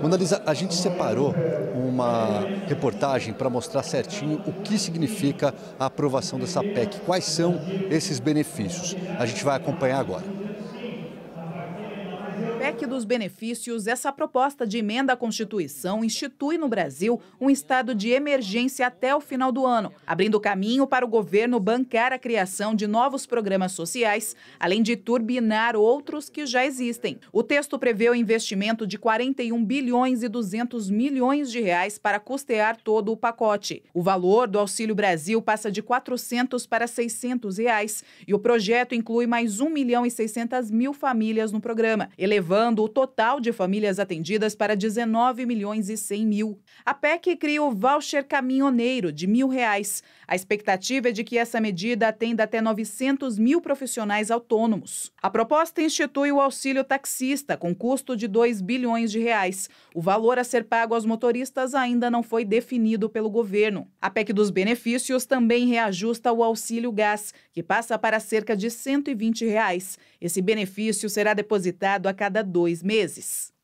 Quando a gente separou uma reportagem para mostrar certinho o que significa a aprovação dessa PEC, quais são esses benefícios. A gente vai acompanhar agora. PEC dos benefícios, essa proposta de emenda à Constituição institui no Brasil um estado de emergência até o final do ano, abrindo caminho para o governo bancar a criação de novos programas sociais, além de turbinar outros que já existem. O texto prevê o investimento de 41 bilhões e 200 milhões de reais para custear todo o pacote. O valor do Auxílio Brasil passa de 400 para 600 reais e o projeto inclui mais 1 milhão e 600 mil famílias no programa, elevando elevando o total de famílias atendidas para 19 milhões e 100 mil. A PEC cria o voucher caminhoneiro de mil reais. A expectativa é de que essa medida atenda até 900 mil profissionais autônomos. A proposta institui o auxílio taxista com custo de 2 bilhões de reais. O valor a ser pago aos motoristas ainda não foi definido pelo governo. A PEC dos benefícios também reajusta o auxílio gás, que passa para cerca de 120 reais. Esse benefício será depositado a cada dois meses.